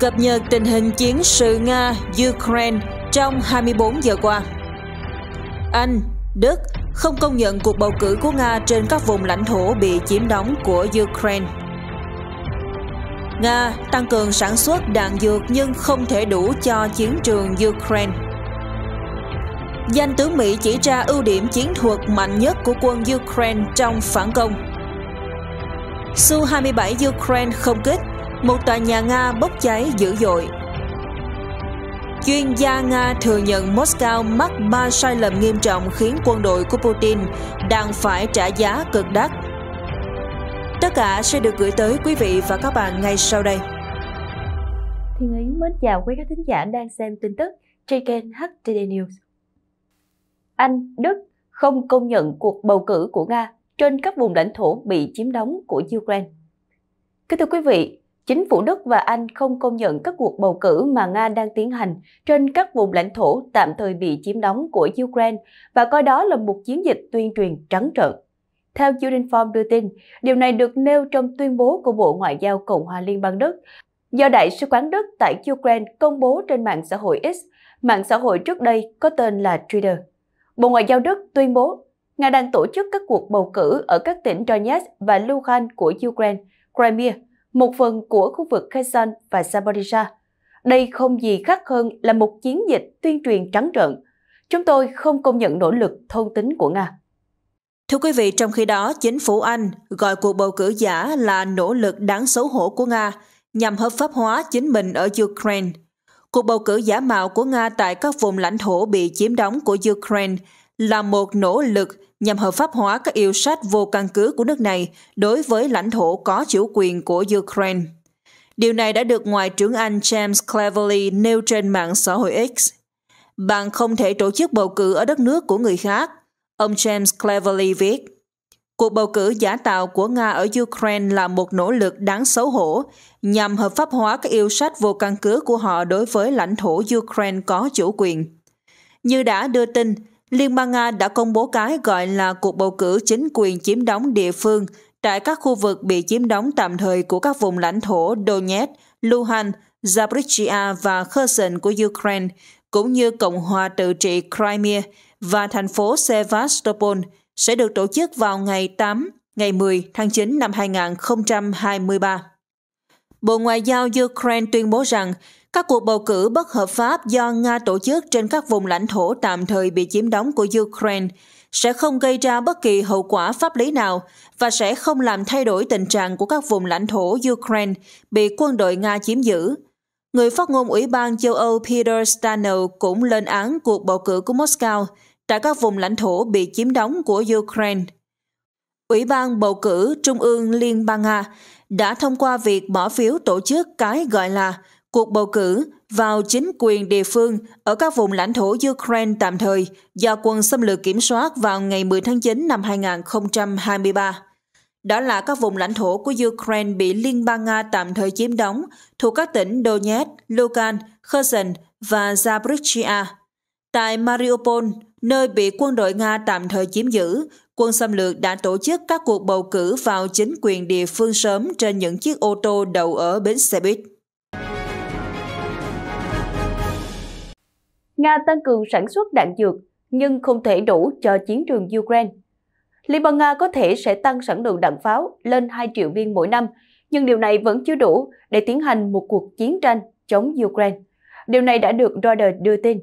cập nhật tình hình chiến sự Nga-Ukraine trong 24 giờ qua. Anh, Đức không công nhận cuộc bầu cử của Nga trên các vùng lãnh thổ bị chiếm đóng của Ukraine. Nga tăng cường sản xuất đạn dược nhưng không thể đủ cho chiến trường Ukraine. Danh tướng Mỹ chỉ ra ưu điểm chiến thuật mạnh nhất của quân Ukraine trong phản công. Su-27 Ukraine không kích một tòa nhà Nga bốc cháy dữ dội. Chuyên gia Nga thừa nhận Moscow mắc ba sai lầm nghiêm trọng khiến quân đội của Putin đang phải trả giá cực đắt. Tất cả sẽ được gửi tới quý vị và các bạn ngay sau đây. Thiên Ý mến chào quý khán thính giả đang xem tin tức trên kênh HTD News. Anh, Đức không công nhận cuộc bầu cử của Nga trên các vùng lãnh thổ bị chiếm đóng của Ukraine. Kính thưa quý vị, Chính phủ Đức và Anh không công nhận các cuộc bầu cử mà Nga đang tiến hành trên các vùng lãnh thổ tạm thời bị chiếm đóng của Ukraine và coi đó là một chiến dịch tuyên truyền trắng trợn. Theo Unionform đưa tin, điều này được nêu trong tuyên bố của Bộ Ngoại giao Cộng hòa Liên bang Đức do Đại sứ quán Đức tại Ukraine công bố trên mạng xã hội X, mạng xã hội trước đây có tên là Twitter. Bộ Ngoại giao Đức tuyên bố Nga đang tổ chức các cuộc bầu cử ở các tỉnh Donetsk và Luhansk của Ukraine, Crimea – một phần của khu vực Kherson và Zaporizhia. Đây không gì khác hơn là một chiến dịch tuyên truyền trắng trợn. Chúng tôi không công nhận nỗ lực thôn tính của Nga. Thưa quý vị, trong khi đó, chính phủ Anh gọi cuộc bầu cử giả là nỗ lực đáng xấu hổ của Nga nhằm hợp pháp hóa chính mình ở Ukraine. Cuộc bầu cử giả mạo của Nga tại các vùng lãnh thổ bị chiếm đóng của Ukraine là một nỗ lực nhằm hợp pháp hóa các yêu sách vô căn cứ của nước này đối với lãnh thổ có chủ quyền của Ukraine. Điều này đã được Ngoại trưởng Anh James Cleverly nêu trên mạng xã hội X. Bạn không thể tổ chức bầu cử ở đất nước của người khác, ông James Cleverly viết. Cuộc bầu cử giả tạo của Nga ở Ukraine là một nỗ lực đáng xấu hổ nhằm hợp pháp hóa các yêu sách vô căn cứ của họ đối với lãnh thổ Ukraine có chủ quyền. Như đã đưa tin, Liên bang Nga đã công bố cái gọi là cuộc bầu cử chính quyền chiếm đóng địa phương tại các khu vực bị chiếm đóng tạm thời của các vùng lãnh thổ Donetsk, Luhansk, Zaporizhia và Kherson của Ukraine, cũng như Cộng hòa tự trị Crimea và thành phố Sevastopol sẽ được tổ chức vào ngày 8, ngày 10 tháng 9 năm 2023. Bộ Ngoại giao Ukraine tuyên bố rằng các cuộc bầu cử bất hợp pháp do Nga tổ chức trên các vùng lãnh thổ tạm thời bị chiếm đóng của Ukraine sẽ không gây ra bất kỳ hậu quả pháp lý nào và sẽ không làm thay đổi tình trạng của các vùng lãnh thổ Ukraine bị quân đội Nga chiếm giữ. Người phát ngôn Ủy ban châu Âu Peter Stano cũng lên án cuộc bầu cử của Moscow tại các vùng lãnh thổ bị chiếm đóng của Ukraine. Ủy ban bầu cử Trung ương Liên bang Nga đã thông qua việc bỏ phiếu tổ chức cái gọi là cuộc bầu cử vào chính quyền địa phương ở các vùng lãnh thổ Ukraine tạm thời do quân xâm lược kiểm soát vào ngày 10 tháng 9 năm 2023. Đó là các vùng lãnh thổ của Ukraine bị Liên bang Nga tạm thời chiếm đóng thuộc các tỉnh Donetsk, Lugan, Kherson và Zaporizhia. Tại Mariupol, nơi bị quân đội Nga tạm thời chiếm giữ, quân xâm lược đã tổ chức các cuộc bầu cử vào chính quyền địa phương sớm trên những chiếc ô tô đậu ở bến xe buýt. Nga tăng cường sản xuất đạn dược nhưng không thể đủ cho chiến trường Ukraine. Liên bang Nga có thể sẽ tăng sản lượng đạn pháo lên 2 triệu viên mỗi năm, nhưng điều này vẫn chưa đủ để tiến hành một cuộc chiến tranh chống Ukraine. Điều này đã được Reuters đưa tin.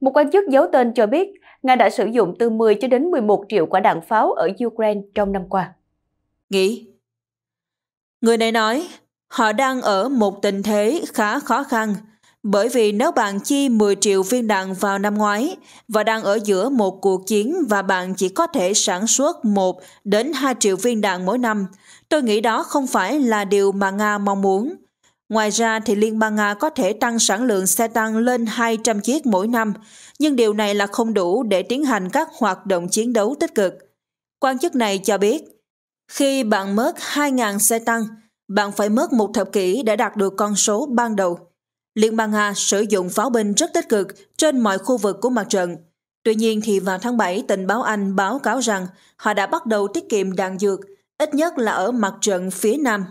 Một quan chức giấu tên cho biết Nga đã sử dụng từ 10 cho đến 11 triệu quả đạn pháo ở Ukraine trong năm qua. Nghĩ Người này nói, họ đang ở một tình thế khá khó khăn – bởi vì nếu bạn chi 10 triệu viên đạn vào năm ngoái và đang ở giữa một cuộc chiến và bạn chỉ có thể sản xuất 1 đến 2 triệu viên đạn mỗi năm, tôi nghĩ đó không phải là điều mà Nga mong muốn. Ngoài ra thì Liên bang Nga có thể tăng sản lượng xe tăng lên 200 chiếc mỗi năm, nhưng điều này là không đủ để tiến hành các hoạt động chiến đấu tích cực. Quan chức này cho biết, khi bạn mất 2.000 xe tăng, bạn phải mất một thập kỷ để đạt được con số ban đầu – Liên bang Nga sử dụng pháo binh rất tích cực trên mọi khu vực của mặt trận. Tuy nhiên thì vào tháng 7, tình báo Anh báo cáo rằng họ đã bắt đầu tiết kiệm đạn dược, ít nhất là ở mặt trận phía Nam.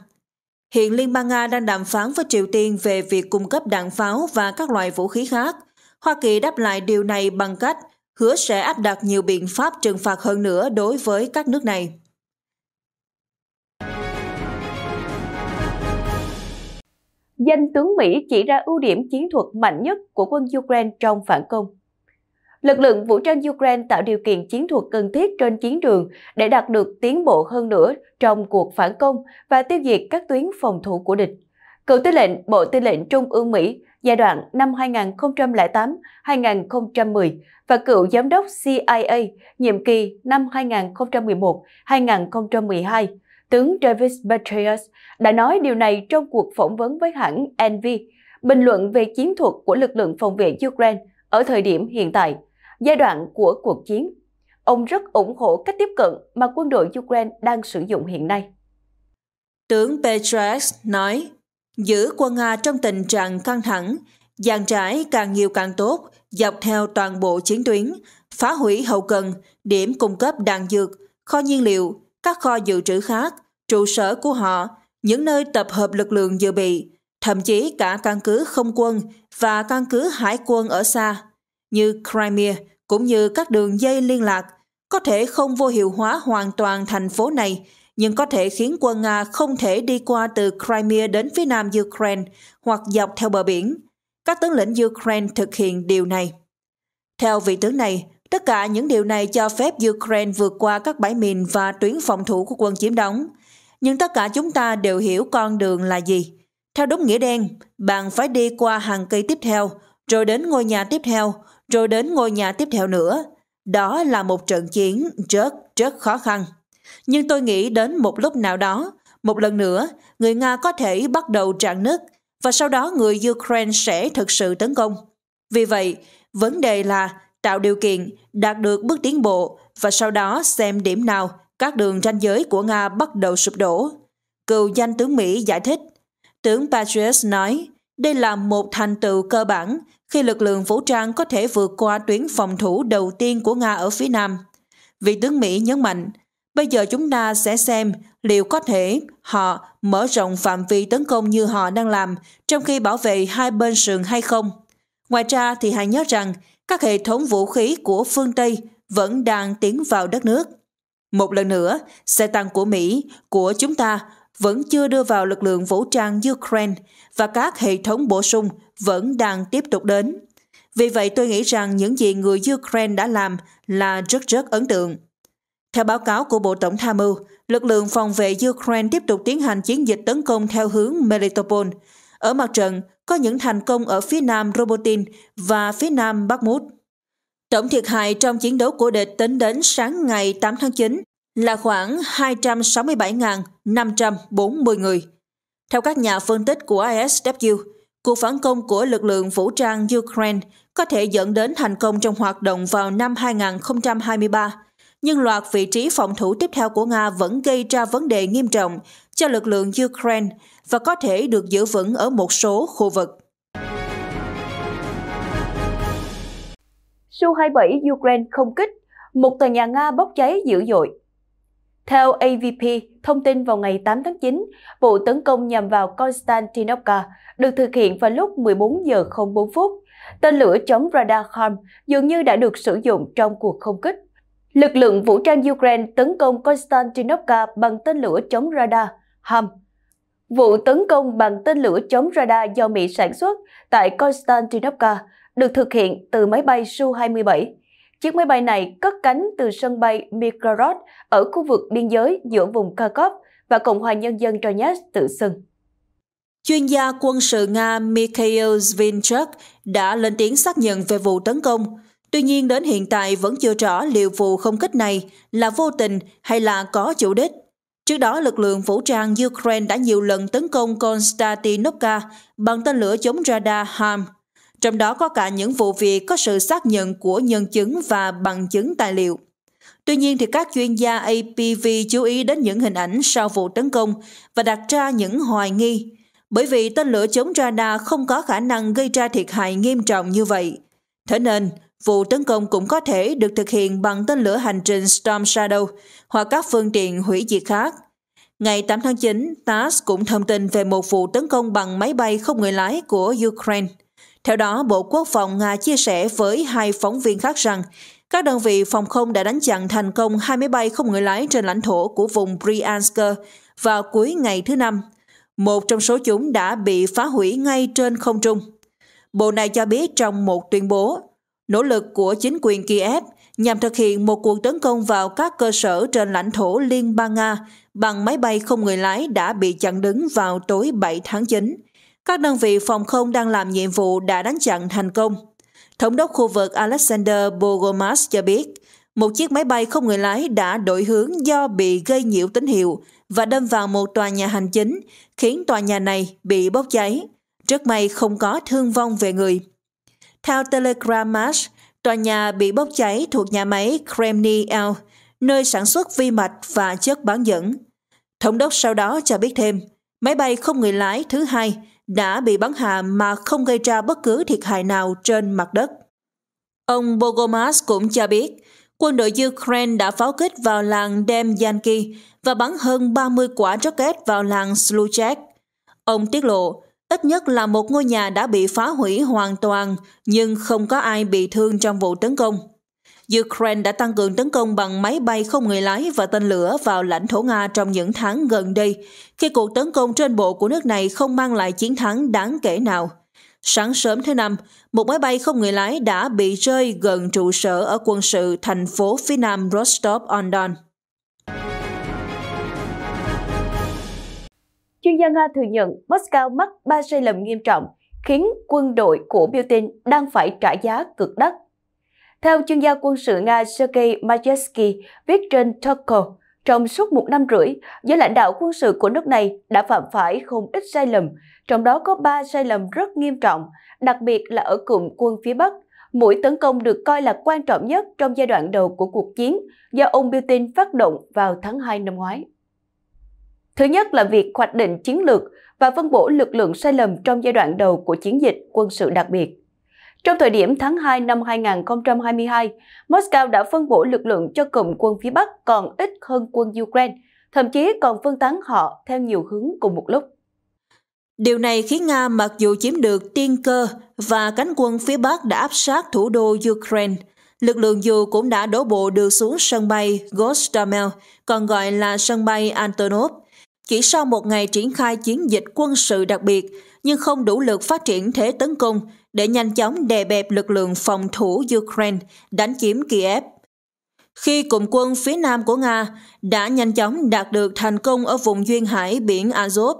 Hiện Liên bang Nga đang đàm phán với Triều Tiên về việc cung cấp đạn pháo và các loại vũ khí khác. Hoa Kỳ đáp lại điều này bằng cách hứa sẽ áp đặt nhiều biện pháp trừng phạt hơn nữa đối với các nước này. danh tướng Mỹ chỉ ra ưu điểm chiến thuật mạnh nhất của quân Ukraine trong phản công. Lực lượng vũ trang Ukraine tạo điều kiện chiến thuật cần thiết trên chiến trường để đạt được tiến bộ hơn nữa trong cuộc phản công và tiêu diệt các tuyến phòng thủ của địch. Cựu tư lệnh Bộ Tư lệnh Trung ương Mỹ giai đoạn năm 2008-2010 và cựu giám đốc CIA nhiệm kỳ năm 2011-2012 tướng Travis Petraeus đã nói điều này trong cuộc phỏng vấn với hãng NV, bình luận về chiến thuật của lực lượng phòng vệ Ukraine ở thời điểm hiện tại, giai đoạn của cuộc chiến. Ông rất ủng hộ cách tiếp cận mà quân đội Ukraine đang sử dụng hiện nay. Tướng Petraeus nói, giữ quân Nga trong tình trạng căng thẳng, dàn trải càng nhiều càng tốt, dọc theo toàn bộ chiến tuyến, phá hủy hậu cần, điểm cung cấp đạn dược, kho nhiên liệu, các kho dự trữ khác, trụ sở của họ, những nơi tập hợp lực lượng dự bị, thậm chí cả căn cứ không quân và căn cứ hải quân ở xa, như Crimea cũng như các đường dây liên lạc, có thể không vô hiệu hóa hoàn toàn thành phố này, nhưng có thể khiến quân Nga không thể đi qua từ Crimea đến phía nam Ukraine hoặc dọc theo bờ biển. Các tướng lĩnh Ukraine thực hiện điều này. Theo vị tướng này, Tất cả những điều này cho phép Ukraine vượt qua các bãi mìn và tuyến phòng thủ của quân chiếm đóng. Nhưng tất cả chúng ta đều hiểu con đường là gì. Theo đúng nghĩa đen, bạn phải đi qua hàng cây tiếp theo, rồi đến ngôi nhà tiếp theo, rồi đến ngôi nhà tiếp theo nữa. Đó là một trận chiến rất, rất khó khăn. Nhưng tôi nghĩ đến một lúc nào đó, một lần nữa, người Nga có thể bắt đầu trạng nứt và sau đó người Ukraine sẽ thực sự tấn công. Vì vậy, vấn đề là tạo điều kiện đạt được bước tiến bộ và sau đó xem điểm nào các đường ranh giới của Nga bắt đầu sụp đổ. Cựu danh tướng Mỹ giải thích, tướng Patriot nói, đây là một thành tựu cơ bản khi lực lượng vũ trang có thể vượt qua tuyến phòng thủ đầu tiên của Nga ở phía Nam. Vị tướng Mỹ nhấn mạnh, bây giờ chúng ta sẽ xem liệu có thể họ mở rộng phạm vi tấn công như họ đang làm trong khi bảo vệ hai bên sườn hay không. Ngoài ra thì hãy nhớ rằng các hệ thống vũ khí của phương Tây vẫn đang tiến vào đất nước. Một lần nữa, xe tăng của Mỹ, của chúng ta vẫn chưa đưa vào lực lượng vũ trang Ukraine và các hệ thống bổ sung vẫn đang tiếp tục đến. Vì vậy tôi nghĩ rằng những gì người Ukraine đã làm là rất rất ấn tượng. Theo báo cáo của Bộ Tổng Tham mưu, lực lượng phòng vệ Ukraine tiếp tục tiến hành chiến dịch tấn công theo hướng Melitopol. Ở mặt trận, có những thành công ở phía nam Robotin và phía nam Bakhmut. Tổng thiệt hại trong chiến đấu của địch tính đến sáng ngày 8 tháng 9 là khoảng 267.540 người. Theo các nhà phân tích của ISW, cuộc phản công của lực lượng vũ trang Ukraine có thể dẫn đến thành công trong hoạt động vào năm 2023, nhưng loạt vị trí phòng thủ tiếp theo của Nga vẫn gây ra vấn đề nghiêm trọng cho lực lượng Ukraine và có thể được giữ vững ở một số khu vực. Su-27 Ukraine không kích, một tòa nhà Nga bốc cháy dữ dội. Theo AVP, thông tin vào ngày 8 tháng 9, vụ tấn công nhằm vào Konstantinovka được thực hiện vào lúc 14 giờ 04 phút. Tên lửa chống radar Kharm dường như đã được sử dụng trong cuộc không kích. Lực lượng vũ trang Ukraine tấn công Konstantinovka bằng tên lửa chống radar Ham Vụ tấn công bằng tên lửa chống radar do Mỹ sản xuất tại Konstantinopka được thực hiện từ máy bay Su-27. Chiếc máy bay này cất cánh từ sân bay Mikrorod ở khu vực biên giới giữa vùng Kharkov và Cộng hòa Nhân dân Donetsk tự xưng. Chuyên gia quân sự Nga Mikhail Zvinchuk đã lên tiếng xác nhận về vụ tấn công. Tuy nhiên đến hiện tại vẫn chưa rõ liệu vụ không kích này là vô tình hay là có chủ đích. Trước đó, lực lượng vũ trang Ukraine đã nhiều lần tấn công Konstantinovka bằng tên lửa chống radar HARM, trong đó có cả những vụ việc có sự xác nhận của nhân chứng và bằng chứng tài liệu. Tuy nhiên, thì các chuyên gia APV chú ý đến những hình ảnh sau vụ tấn công và đặt ra những hoài nghi, bởi vì tên lửa chống radar không có khả năng gây ra thiệt hại nghiêm trọng như vậy. Thế nên, Vụ tấn công cũng có thể được thực hiện bằng tên lửa hành trình Storm Shadow hoặc các phương tiện hủy diệt khác. Ngày 8 tháng 9, TASS cũng thông tin về một vụ tấn công bằng máy bay không người lái của Ukraine. Theo đó, Bộ Quốc phòng Nga chia sẻ với hai phóng viên khác rằng các đơn vị phòng không đã đánh chặn thành công hai máy bay không người lái trên lãnh thổ của vùng Bryansk vào cuối ngày thứ Năm. Một trong số chúng đã bị phá hủy ngay trên không trung. Bộ này cho biết trong một tuyên bố, nỗ lực của chính quyền Kiev nhằm thực hiện một cuộc tấn công vào các cơ sở trên lãnh thổ Liên bang Nga bằng máy bay không người lái đã bị chặn đứng vào tối 7 tháng 9. Các đơn vị phòng không đang làm nhiệm vụ đã đánh chặn thành công. Thống đốc khu vực Alexander Bogomas cho biết, một chiếc máy bay không người lái đã đổi hướng do bị gây nhiễu tín hiệu và đâm vào một tòa nhà hành chính, khiến tòa nhà này bị bốc cháy. Rất may không có thương vong về người. Theo Telegram Telegramas, tòa nhà bị bốc cháy thuộc nhà máy Kremny L, nơi sản xuất vi mạch và chất bán dẫn. Thống đốc sau đó cho biết thêm, máy bay không người lái thứ hai đã bị bắn hạ mà không gây ra bất cứ thiệt hại nào trên mặt đất. Ông Bogomas cũng cho biết, quân đội Ukraine đã pháo kích vào làng Demyanki và bắn hơn 30 quả rocket vào làng Sluchek. Ông tiết lộ, Ít nhất là một ngôi nhà đã bị phá hủy hoàn toàn, nhưng không có ai bị thương trong vụ tấn công. Ukraine đã tăng cường tấn công bằng máy bay không người lái và tên lửa vào lãnh thổ Nga trong những tháng gần đây, khi cuộc tấn công trên bộ của nước này không mang lại chiến thắng đáng kể nào. Sáng sớm thứ Năm, một máy bay không người lái đã bị rơi gần trụ sở ở quân sự thành phố phía nam Rostov-on-Don. Chuyên gia Nga thừa nhận Moscow mắc ba sai lầm nghiêm trọng, khiến quân đội của Putin đang phải trả giá cực đắt. Theo chuyên gia quân sự Nga Sergei Majewski viết trên Turco, trong suốt một năm rưỡi, giới lãnh đạo quân sự của nước này đã phạm phải không ít sai lầm, trong đó có ba sai lầm rất nghiêm trọng, đặc biệt là ở cụm quân phía Bắc. Mũi tấn công được coi là quan trọng nhất trong giai đoạn đầu của cuộc chiến do ông Putin phát động vào tháng 2 năm ngoái. Thứ nhất là việc hoạch định chiến lược và phân bổ lực lượng sai lầm trong giai đoạn đầu của chiến dịch quân sự đặc biệt. Trong thời điểm tháng 2 năm 2022, Moscow đã phân bổ lực lượng cho cụm quân phía Bắc còn ít hơn quân Ukraine, thậm chí còn phân tán họ theo nhiều hướng cùng một lúc. Điều này khiến Nga mặc dù chiếm được tiên cơ và cánh quân phía Bắc đã áp sát thủ đô Ukraine, lực lượng dù cũng đã đổ bộ được xuống sân bay Gostomel, còn gọi là sân bay Antonov chỉ sau một ngày triển khai chiến dịch quân sự đặc biệt nhưng không đủ lực phát triển thế tấn công để nhanh chóng đè bẹp lực lượng phòng thủ Ukraine đánh chiếm Kiev. Khi cụm quân phía nam của Nga đã nhanh chóng đạt được thành công ở vùng duyên hải biển Azov,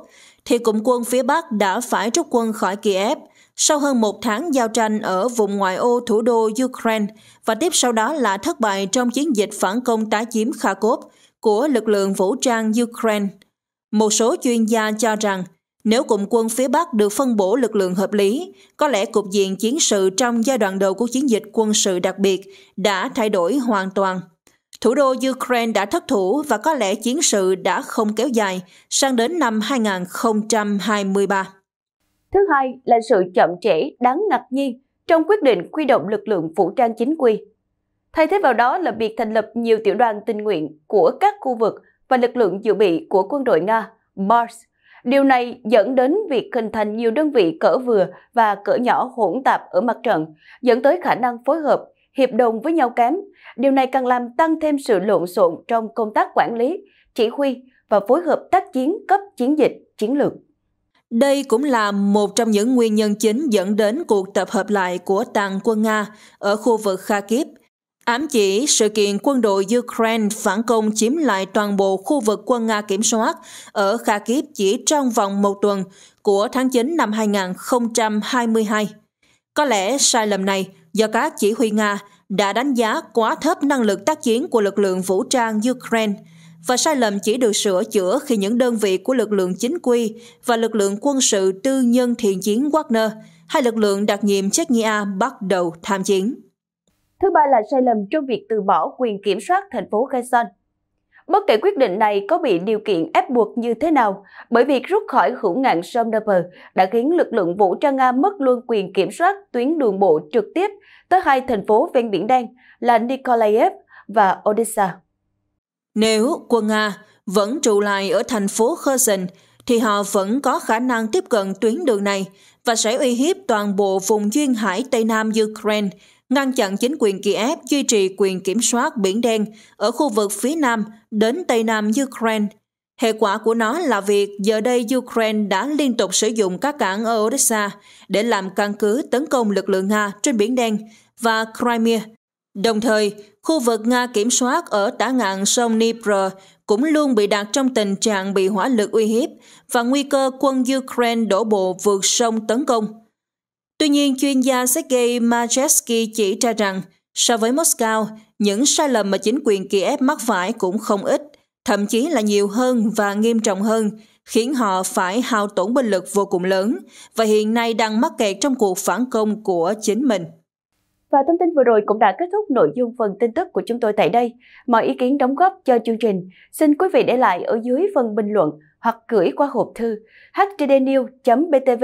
thì cụm quân phía Bắc đã phải rút quân khỏi Kiev sau hơn một tháng giao tranh ở vùng ngoại ô thủ đô Ukraine và tiếp sau đó là thất bại trong chiến dịch phản công tái chiếm Kharkov của lực lượng vũ trang Ukraine. Một số chuyên gia cho rằng, nếu cụm quân phía Bắc được phân bổ lực lượng hợp lý, có lẽ cục diện chiến sự trong giai đoạn đầu của chiến dịch quân sự đặc biệt đã thay đổi hoàn toàn. Thủ đô Ukraine đã thất thủ và có lẽ chiến sự đã không kéo dài sang đến năm 2023. Thứ hai là sự chậm trễ đáng ngạc nhiên trong quyết định quy động lực lượng vũ trang chính quy. Thay thế vào đó là việc thành lập nhiều tiểu đoàn tình nguyện của các khu vực và lực lượng dự bị của quân đội Nga, BARS. Điều này dẫn đến việc hình thành nhiều đơn vị cỡ vừa và cỡ nhỏ hỗn tạp ở mặt trận, dẫn tới khả năng phối hợp, hiệp đồng với nhau kém. Điều này càng làm tăng thêm sự lộn xộn trong công tác quản lý, chỉ huy và phối hợp tác chiến cấp chiến dịch, chiến lược. Đây cũng là một trong những nguyên nhân chính dẫn đến cuộc tập hợp lại của tàn quân Nga ở khu vực kha Kharkiv Ám chỉ sự kiện quân đội Ukraine phản công chiếm lại toàn bộ khu vực quân Nga kiểm soát ở Kharkiv chỉ trong vòng một tuần của tháng 9 năm 2022. Có lẽ sai lầm này do các chỉ huy Nga đã đánh giá quá thấp năng lực tác chiến của lực lượng vũ trang Ukraine và sai lầm chỉ được sửa chữa khi những đơn vị của lực lượng chính quy và lực lượng quân sự tư nhân thiện chiến Wagner, hai lực lượng đặc nhiệm Chechnya bắt đầu tham chiến thứ ba là sai lầm trong việc từ bỏ quyền kiểm soát thành phố Kherson. Bất kể quyết định này có bị điều kiện ép buộc như thế nào, bởi việc rút khỏi hữu ngạn sông đã khiến lực lượng vũ trang Nga mất luôn quyền kiểm soát tuyến đường bộ trực tiếp tới hai thành phố ven biển đen là Nikolaev và Odessa. Nếu quân Nga vẫn trụ lại ở thành phố Kherson, thì họ vẫn có khả năng tiếp cận tuyến đường này và sẽ uy hiếp toàn bộ vùng duyên hải Tây Nam Ukraine ngăn chặn chính quyền Kiev duy trì quyền kiểm soát Biển Đen ở khu vực phía Nam đến Tây Nam Ukraine. Hệ quả của nó là việc giờ đây Ukraine đã liên tục sử dụng các cảng ở Odessa để làm căn cứ tấn công lực lượng Nga trên Biển Đen và Crimea. Đồng thời, khu vực Nga kiểm soát ở tả ngạn sông Dnipro cũng luôn bị đặt trong tình trạng bị hỏa lực uy hiếp và nguy cơ quân Ukraine đổ bộ vượt sông tấn công. Tuy nhiên, chuyên gia Sergei Majesky chỉ ra rằng, so với Moscow, những sai lầm mà chính quyền Kiev mắc phải cũng không ít, thậm chí là nhiều hơn và nghiêm trọng hơn, khiến họ phải hao tổn binh lực vô cùng lớn và hiện nay đang mắc kẹt trong cuộc phản công của chính mình. Và thông tin vừa rồi cũng đã kết thúc nội dung phần tin tức của chúng tôi tại đây. Mọi ý kiến đóng góp cho chương trình xin quý vị để lại ở dưới phần bình luận hoặc gửi qua hộp thư htdnews.btv